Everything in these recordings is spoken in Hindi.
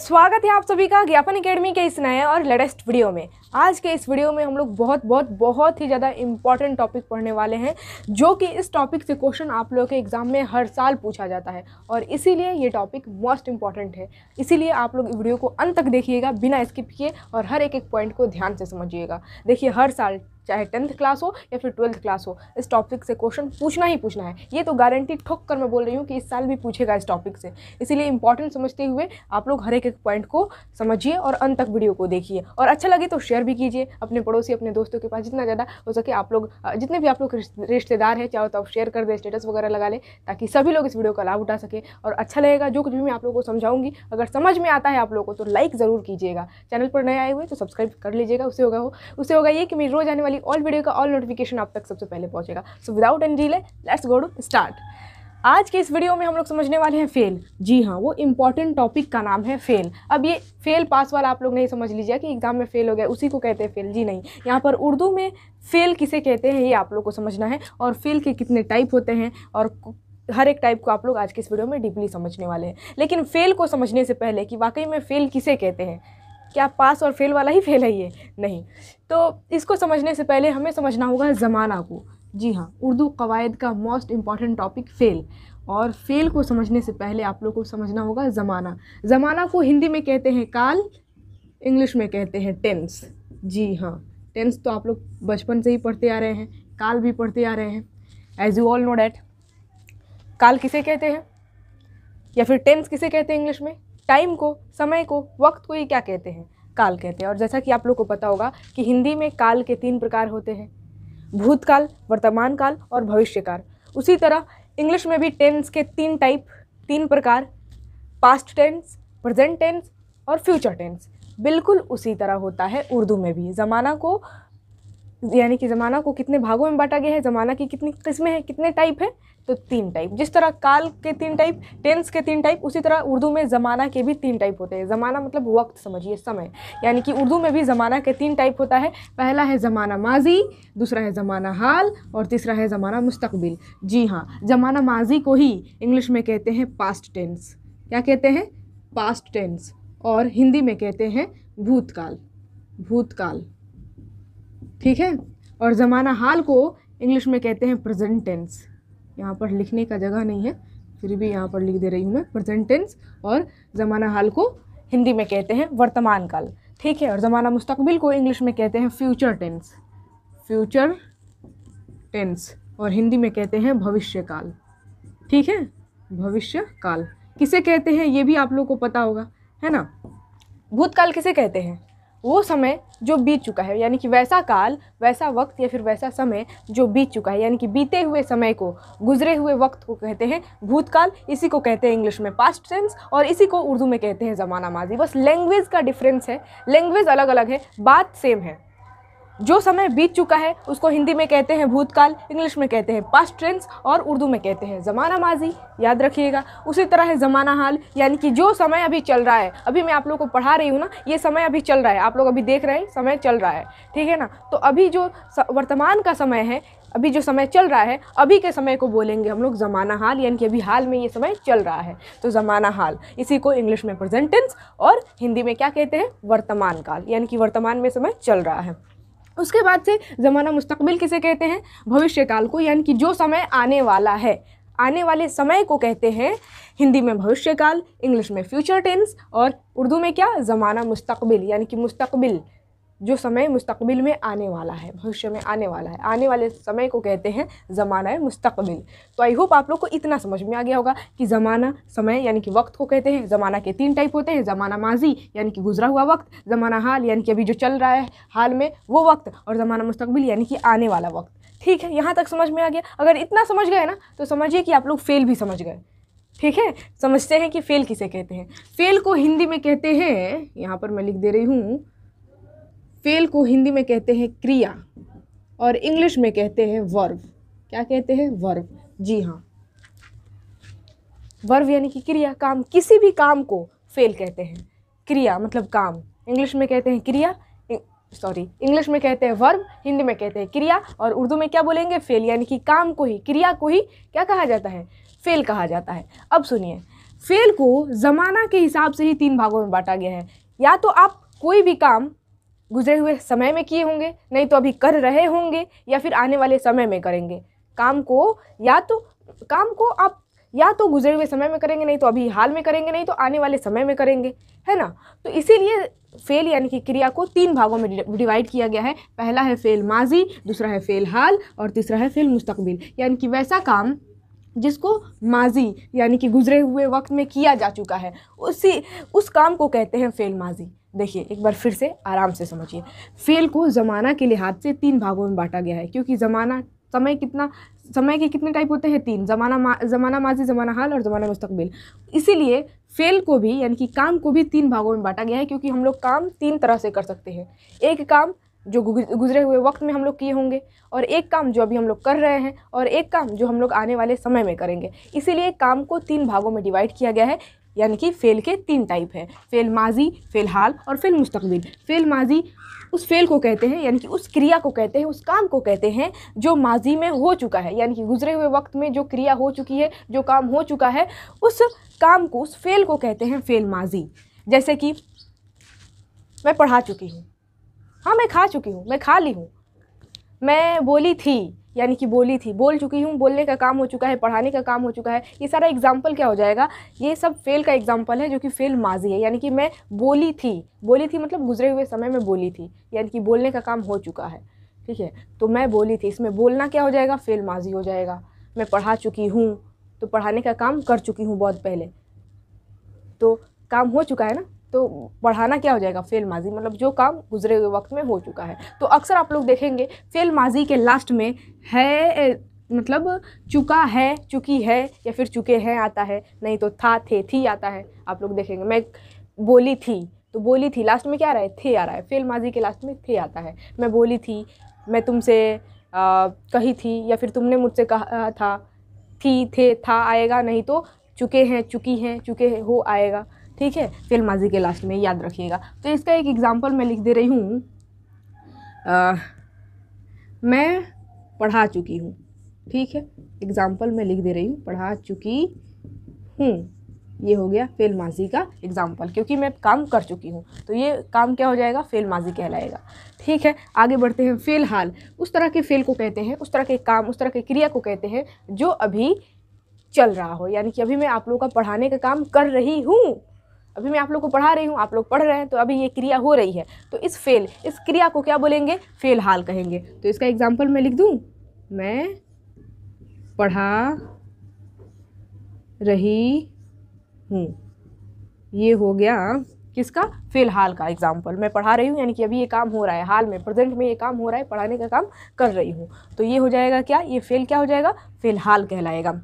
स्वागत है आप सभी का ज्ञापन अकेडमी के इस नए और लेटेस्ट वीडियो में आज के इस वीडियो में हम लोग बहुत बहुत बहुत ही ज़्यादा इंपॉर्टेंट टॉपिक पढ़ने वाले हैं जो कि इस टॉपिक से क्वेश्चन आप लोगों के एग्ज़ाम में हर साल पूछा जाता है और इसीलिए ये टॉपिक मोस्ट इंपॉर्टेंट है इसीलिए आप लोग वीडियो को अंत तक देखिएगा बिना स्किप किए और हर एक एक पॉइंट को ध्यान से समझिएगा देखिए हर साल चाहे टेंथ क्लास हो या फिर ट्वेल्थ क्लास हो इस टॉपिक से क्वेश्चन पूछना ही पूछना है ये तो गारंटी ठोक कर मैं बोल रही हूँ कि इस साल भी पूछेगा इस टॉपिक से इसीलिए इंपॉर्टेंट समझते हुए आप लोग हर एक एक पॉइंट को समझिए और अंत तक वीडियो को देखिए और अच्छा लगे तो शेयर भी कीजिए अपने पड़ोसी अपने दोस्तों के पास जितना ज़्यादा हो सके आप लोग जितने भी आप लोग रिश्तेदार हैं चाहे तो आप शेयर कर दें स्टेटस वगैरह लगा लें ताकि सभी लोग इस वीडियो का लाभ उठा सके और अच्छा लगेगा जो कुछ भी मैं आप लोग को समझाऊंगी अगर समझ में आता है आप लोगों को तो लाइक ज़रूर कीजिएगा चैनल पर नए आए हुए तो सब्सक्राइब कर लीजिएगा उससे होगा हो उससे होगा ये कि मेरी रोज़ आने वाली ऑल वीडियो का ऑल नोटिफिकेशन आप तक सबसे पहले पहुंचेगा so without an delay let's go to start आज के इस वीडियो में हम लोग समझने वाले हैं फेल जी हाँ वो इम्पॉर्टेंट टॉपिक का नाम है फेल अब ये फेल पास वाला आप लोग नहीं समझ लीजिए कि एग्ज़ाम में फेल हो गया उसी को कहते हैं फेल जी नहीं यहाँ पर उर्दू में फेल किसे कहते हैं ये आप लोग को समझना है और फेल के कितने टाइप होते हैं और हर एक टाइप को आप लोग आज के इस वीडियो में डीपली समझने वाले हैं लेकिन फेल को समझने से पहले कि वाकई में फ़ेल किसे कहते हैं क्या पास और फेल वाला ही फेल है ये नहीं तो इसको समझने से पहले हमें समझना होगा ज़माना को जी हाँ उर्दू कवायद का मोस्ट इम्पॉर्टेंट टॉपिक फ़ेल और फ़ेल को समझने से पहले आप लोग को समझना होगा ज़माना ज़माना को हिंदी में कहते हैं काल इंग्लिश में कहते हैं टेंस जी हाँ टेंस तो आप लोग बचपन से ही पढ़ते आ रहे हैं काल भी पढ़ते आ रहे हैं as you all know that काल किसे कहते हैं या फिर टेंस किसे कहते हैं इंग्लिश में टाइम को समय को वक्त को ये क्या कहते हैं काल कहते हैं और जैसा कि आप लोग को पता होगा कि हिंदी में काल के तीन प्रकार होते हैं भूतकाल वर्तमान काल और भविष्यकाल उसी तरह इंग्लिश में भी टेंस के तीन टाइप तीन प्रकार पास्ट टेंस प्रेजेंट टेंस और फ्यूचर टेंस बिल्कुल उसी तरह होता है उर्दू में भी ज़माना को यानी कि ज़माना को कितने भागों में बांटा गया है ज़माना की कितनी किस्में हैं कितने टाइप हैं तो तीन टाइप जिस तरह काल के तीन टाइप टेंस के तीन टाइप उसी तरह उर्दू में ज़माना के भी तीन टाइप होते हैं ज़माना मतलब वक्त समझिए समय यानी कि उर्दू में भी ज़माना के तीन टाइप होता है पहला है ज़माना माजी दूसरा है ज़माना हाल और तीसरा है ज़माना मुस्तबिल जी हाँ ज़माना माजी को ही इंग्लिश में कहते हैं पास्ट टेंस क्या कहते हैं पास्ट टेंस और हिंदी में कहते हैं भूतकाल भूतकाल ठीक है और ज़माना हाल को इंग्लिश में कहते हैं प्रेजेंट टेंस यहाँ पर लिखने का जगह नहीं है फिर भी यहाँ पर लिख दे रही हूँ मैं प्रेजेंट टेंस और ज़माना हाल को हिंदी में कहते हैं वर्तमान काल ठीक है और ज़माना मुस्तकबिल को इंग्लिश में कहते हैं फ्यूचर टेंस फ्यूचर टेंस और हिंदी में कहते हैं भविष्य काल ठीक है भविष्य काल किसे कहते हैं ये भी आप लोग को पता होगा है ना भूतकाल किसे कहते हैं वो समय जो बीत चुका है यानी कि वैसा काल वैसा वक्त या फिर वैसा समय जो बीत चुका है यानी कि बीते हुए समय को गुजरे हुए वक्त को कहते हैं भूतकाल इसी को कहते हैं इंग्लिश में पास्ट टेंस और इसी को उर्दू में कहते हैं ज़माना माजी बस लैंग्वेज का डिफरेंस है लैंग्वेज अलग अलग है बात सेम है जो समय बीत चुका है उसको हिंदी में कहते हैं भूतकाल इंग्लिश में कहते हैं पास्ट ट्रेंस और उर्दू में कहते हैं ज़माना माजी याद रखिएगा उसी तरह है ज़माना हाल यानी कि जो समय अभी चल रहा है अभी मैं आप लोग को पढ़ा रही हूँ ना ये समय अभी चल रहा है आप लोग अभी देख रहे हैं समय चल रहा है ठीक है ना तो अभी जो वर्तमान का समय है अभी जो समय चल रहा है अभी के समय को बोलेंगे हम लोग ज़माना हाल यानी कि अभी हाल में ये समय चल रहा है तो ज़माना हाल इसी को इंग्लिश में प्रेजेंटेंस और हिंदी में क्या कहते हैं वर्तमान काल यानी कि वर्तमान में समय चल रहा है उसके बाद से ज़माना मुस्तकबिल किसे कहते हैं भविष्यकाल को यानी कि जो समय आने वाला है आने वाले समय को कहते हैं हिंदी में भविष्यकाल इंग्लिश में फ्यूचर टेंस और उर्दू में क्या ज़माना मुस्तकबिल यानी कि मुस्तकबिल जो समय मुस्तकबिल में आने वाला है भविष्य में आने वाला है आने वाले समय को कहते हैं ज़माना मुस्तकबिल तो आई होप आप लोग को इतना समझ में आ गया होगा कि ज़माना समय यानी कि वक्त को कहते हैं ज़माना के तीन टाइप होते हैं ज़माना माजी यानी कि गुजरा हुआ वक्त ज़माना हाल यानी कि अभी जो चल रहा है हाल में वो वक्त और ज़माना मुस्तकबिल यानी कि आने वाला वक्त ठीक है यहाँ तक समझ में आ गया अगर इतना समझ गए ना तो समझिए कि आप लोग फेल भी समझ गए ठीक है समझते हैं कि फ़ेल किसे कहते हैं फ़ेल को हिंदी में कहते हैं यहाँ पर मैं लिख दे रही हूँ फेल को हिंदी में कहते हैं क्रिया और इंग्लिश में कहते हैं वर्व क्या कहते हैं वर्व जी हाँ वर्व यानी कि क्रिया काम किसी भी काम को फेल कहते हैं क्रिया मतलब काम इंग्लिश में कहते हैं क्रिया सॉरी इंग्लिश में कहते हैं वर्ब हिंदी में कहते हैं क्रिया और उर्दू में क्या बोलेंगे फेल यानी कि काम को ही क्रिया को ही क्या कहा जाता है फेल कहा जाता है अब सुनिए फेल को ज़माना के हिसाब से ही तीन भागों में बांटा गया है या तो आप कोई भी काम गुजरे हुए समय में किए होंगे नहीं तो अभी कर रहे होंगे या फिर आने वाले समय में करेंगे काम को या तो काम को आप या तो गुजरे हुए समय में करेंगे नहीं तो अभी हाल में करेंगे नहीं तो आने वाले समय में करेंगे है ना तो इसीलिए फेल यानी कि क्रिया को तीन भागों में डिवाइड किया गया है पहला है फेल माजी दूसरा है फेल हाल और तीसरा है फेल मुस्तकबिल यानी कि वैसा काम जिसको माजी यानी कि गुजरे हुए वक्त में किया जा चुका है उसी उस काम को कहते हैं फ़ेल माजी देखिए एक बार फिर से आराम से समझिए फ़ेल को ज़माना के लिहाज से तीन भागों में बांटा गया है क्योंकि ज़माना समय कितना समय के कितने टाइप होते हैं तीन ज़माना मा ज़माना माजी ज़माना हाल और ज़माना मुस्तकबिल इसीलिए फेल को भी यानी कि काम को भी तीन भागों में बांटा गया है क्योंकि हम लोग काम तीन तरह से कर सकते हैं एक काम जो गुजरे हुए वक्त में हम लोग किए होंगे और एक काम जो अभी हम लोग कर रहे हैं और एक काम जो हम लोग आने वाले समय में करेंगे इसीलिए काम को तीन भागों में डिवाइड किया गया है यानी कि फ़ेल के तीन टाइप है फ़ेल माजी फ़ेल हाल और फ़ेल मुस्तकबिल फ़ेल माजी उस फ़ेल को कहते हैं यानी कि उस क्रिया को कहते हैं उस काम को कहते हैं जो माजी में हो चुका है यानी कि गुजरे हुए वक्त में जो क्रिया हो चुकी है जो काम हो चुका है उस काम को उस फ़ेल को कहते हैं फ़ेल माजी जैसे कि मैं पढ़ा चुकी हूँ हाँ मैं खा चुकी हूँ मैं खा ली हूँ मैं बोली थी यानी कि बोली थी बोल चुकी हूँ बोलने का काम हो चुका है पढ़ाने का काम हो चुका है ये सारा एग्जाम्पल क्या हो जाएगा ये सब फेल का एग्जाम्पल है जो कि फेल माजी है यानी कि मैं बोली थी बोली थी मतलब गुजरे हुए समय में बोली थी यानी कि बोलने का काम हो चुका है ठीक है तो मैं बोली थी इसमें बोलना क्या हो जाएगा फेल माजी हो जाएगा मैं पढ़ा चुकी हूँ तो पढ़ाने का काम कर चुकी हूँ बहुत पहले तो काम हो चुका है ना तो बढ़ाना क्या हो जाएगा फेल माजी मतलब जो काम गुजरे हुए वक्त में हो चुका है तो अक्सर आप लोग देखेंगे फेल माजी के लास्ट में है मतलब चुका है चुकी है या फिर चुके हैं आता है नहीं तो था थे थी आता है आप लोग देखेंगे मैं बोली थी तो बोली थी लास्ट में क्या आ रहा है थे आ रहा है फेल माजी के लास्ट में थे आता है मैं बोली थी मैं तुमसे कही थी या फिर तुमने मुझसे कहा था थी थे था आएगा नहीं तो चुके हैं चुकी हैं चुके हैं हो आएगा ठीक है फेल माजी के लास्ट में याद रखिएगा तो इसका एक एग्ज़ाम्पल मैं लिख दे रही हूँ मैं पढ़ा चुकी हूँ ठीक है एग्ज़ाम्पल मैं लिख दे रही हूँ पढ़ा चुकी हूँ ये हो गया फेल माजी का एग्ज़ाम्पल क्योंकि मैं काम कर चुकी हूँ तो ये काम क्या हो जाएगा फेल माजी कहलाएगा ठीक है आगे बढ़ते हैं फेल हाल उस तरह के फेल को कहते हैं उस तरह के काम उस तरह के क्रिया को कहते हैं जो अभी चल रहा हो यानी कि अभी मैं आप लोगों का पढ़ाने का काम कर रही हूँ अभी मैं आप लोग को पढ़ा रही हूँ आप लोग पढ़ रहे हैं तो अभी ये क्रिया हो रही है तो इस फेल इस क्रिया को क्या बोलेंगे फेल हाल कहेंगे तो इसका एग्जाम्पल मैं लिख दूँ मैं पढ़ा रही हूँ ये हो गया किसका फिलहाल का एग्जाम्पल मैं पढ़ा रही हूँ यानी कि अभी ये काम हो रहा है हाल में प्रेजेंट में ये काम हो रहा है पढ़ाने का काम कर रही हूँ तो ये हो जाएगा क्या ये फेल क्या हो जाएगा फिलहाल कहलाएगा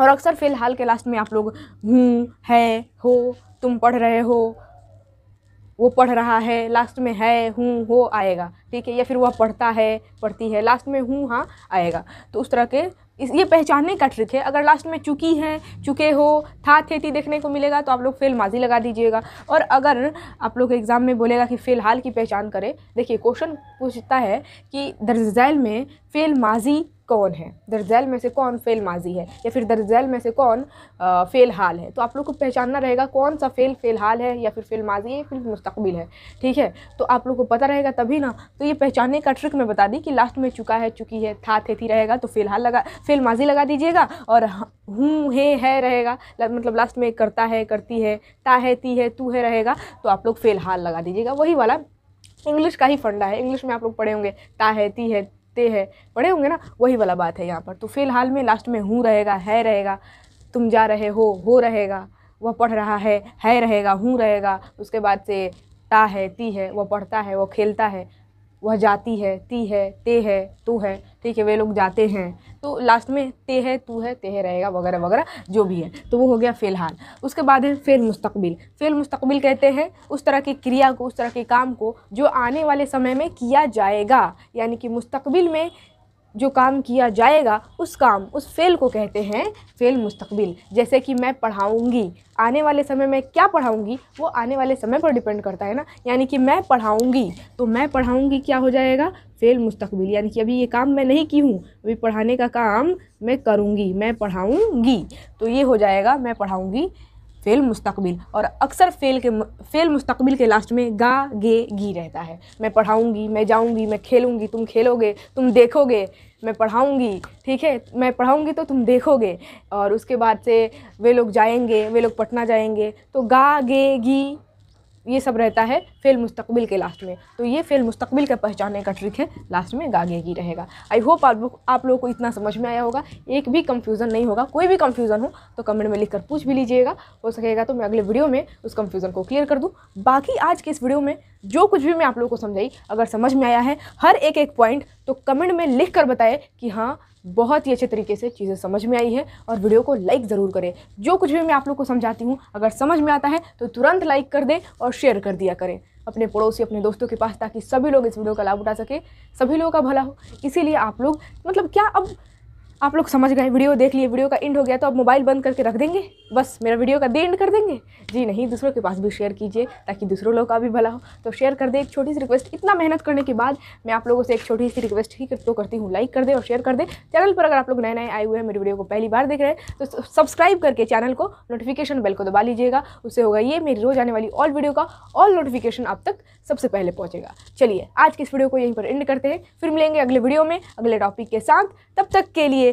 और अक्सर फ़िलहाल के लास्ट में आप लोग हूँ है हो तुम पढ़ रहे हो वो पढ़ रहा है लास्ट में है हूँ हो आएगा ठीक है या फिर वह पढ़ता है पढ़ती है लास्ट में हूँ हाँ आएगा तो उस तरह के इस ये पहचानने का ट्रिक है अगर लास्ट में चुकी हैं चुके हो था थे थी देखने को मिलेगा तो आप लोग फेल माजी लगा दीजिएगा और अगर आप लोग एग्ज़ाम में बोलेगा कि फ़िलहाल की पहचान करें देखिए क्वेश्चन पूछता है कि दर्जैल में फ़ेल माजी कौन है दर्जैल में से कौन फ़ेल माजी है या फिर दर्जैल में से कौन आ, फ़ेल हाल है तो आप लोग को पहचानना रहेगा कौन सा फ़ेल फ़ेल हाल है या फिर फ़ेल माजी है फिर मुस्तबिल है ठीक है तो आप लोग को पता रहेगा तभी ना तो ये पहचानने का ट्रिक मैं बता दी कि लास्ट में चुका है चुकी है था थे थी रहेगा तो फ़िलहाल लगा फ़ेल माजी लगा दीजिएगा और हूँ हे है रहेगा मतलब लास्ट में करता है करती है ता है ती है तू है रहेगा तो आप लोग फ़ेल हाल लगा दीजिएगा वही वाला इंग्लिश का ही फंडा है इंग्लिश में आप लोग पढ़े होंगे ता है ती है सकते हैं पढ़े होंगे ना वही वाला बात है यहाँ पर तो फिलहाल में लास्ट में हूँ रहेगा है रहेगा तुम जा रहे हो हो रहेगा वह पढ़ रहा है है रहेगा हूँ रहेगा उसके बाद से ता है ती है वह पढ़ता है वह खेलता है वह जाती है ती है ते है तू है ठीक है वे लोग जाते हैं तो लास्ट में ते है तू है ते है रहेगा वगैरह वगैरह जो भी है तो वो हो गया फ़िलहाल उसके बाद है फ़ेल मुस्तकबिल फ़ेल मुस्तकबिल कहते हैं उस तरह की क्रिया को उस तरह के काम को जो आने वाले समय में किया जाएगा यानी कि मुस्तकबिल में जो काम किया जाएगा उस काम उस फ़ेल को कहते हैं फ़ेल मुस्तकबिल जैसे कि मैं पढ़ाऊँगी आने वाले समय में क्या पढ़ाऊँगी वो आने वाले समय पर डिपेंड करता है ना यानी कि मैं पढ़ाऊँगी तो मैं पढ़ाऊँगी क्या हो जाएगा फ़ेल मुस्तकबिल यानी कि अभी ये काम मैं नहीं की हूँ अभी पढ़ाने का काम मैं करूँगी मैं पढ़ाऊँगी तो ये हो जाएगा मैं पढ़ाऊँगी फेल मुस्तकबिल और अक्सर फेल के फेल मुस्तकबिल के लास्ट में गा गे गी रहता है मैं पढ़ाऊँगी मैं जाऊँगी मैं खेलूँगी तुम खेलोगे तुम देखोगे मैं पढ़ाऊँगी ठीक है मैं पढ़ाऊँगी तो तुम देखोगे और उसके बाद से वे लोग जाएंगे वे लोग पटना जाएंगे तो गा गे गी ये सब रहता है फेल मुस्तकबिल के लास्ट में तो ये फेल मुस्तकबिल का पहचानने का ट्रिक है लास्ट में गागे की रहेगा आई होप आप लोग आप लोगों को इतना समझ में आया होगा एक भी कंफ्यूजन नहीं होगा कोई भी कंफ्यूजन हो तो कमेंट में लिखकर पूछ भी लीजिएगा हो सकेगा तो मैं अगले वीडियो में उस कंफ्यूजन को क्लियर कर दूँ बाकी आज के इस वीडियो में जो कुछ भी मैं आप लोगों को समझाई अगर समझ में आया है हर एक एक पॉइंट तो कमेंट में लिख कर बताए कि हाँ बहुत ही अच्छे तरीके से चीज़ें समझ में आई है और वीडियो को लाइक ज़रूर करें जो कुछ भी मैं आप लोग को समझाती हूँ अगर समझ में आता है तो तुरंत लाइक कर दें और शेयर कर दिया करें अपने पड़ोसी अपने दोस्तों के पास ताकि सभी लोग इस वीडियो का लाभ उठा सकें सभी लोगों का भला हो इसीलिए आप लोग मतलब क्या अब आप लोग समझ गए वीडियो देख लिए वीडियो का एंड हो गया तो आप मोबाइल बंद करके रख देंगे बस मेरा वीडियो का दे एंड कर देंगे जी नहीं दूसरों के पास भी शेयर कीजिए ताकि दूसरों लोग का भी भला हो तो शेयर कर दे एक छोटी सी रिक्वेस्ट इतना मेहनत करने के बाद मैं आप लोगों से एक छोटी सी रिक्वेस्ट ही तो करती हूँ लाइक कर दे और शेयर कर दे चैनल पर अगर आप लोग नए नए आए हुए हैं मेरे वीडियो को पहली बार देख रहे हैं तो सब्सक्राइब करके चैनल को नोटिफिकेशन बेल को दबा लीजिएगा उससे होगा ये मेरी रोज आने वाली ऑल वीडियो का ऑल नोटिफिकेशन आप तक सबसे पहले पहुँचेगा चलिए आज के इस वीडियो को यहीं पर एंड करते हैं फिर मिलेंगे अगले वीडियो में अगले टॉपिक के साथ तब तक के लिए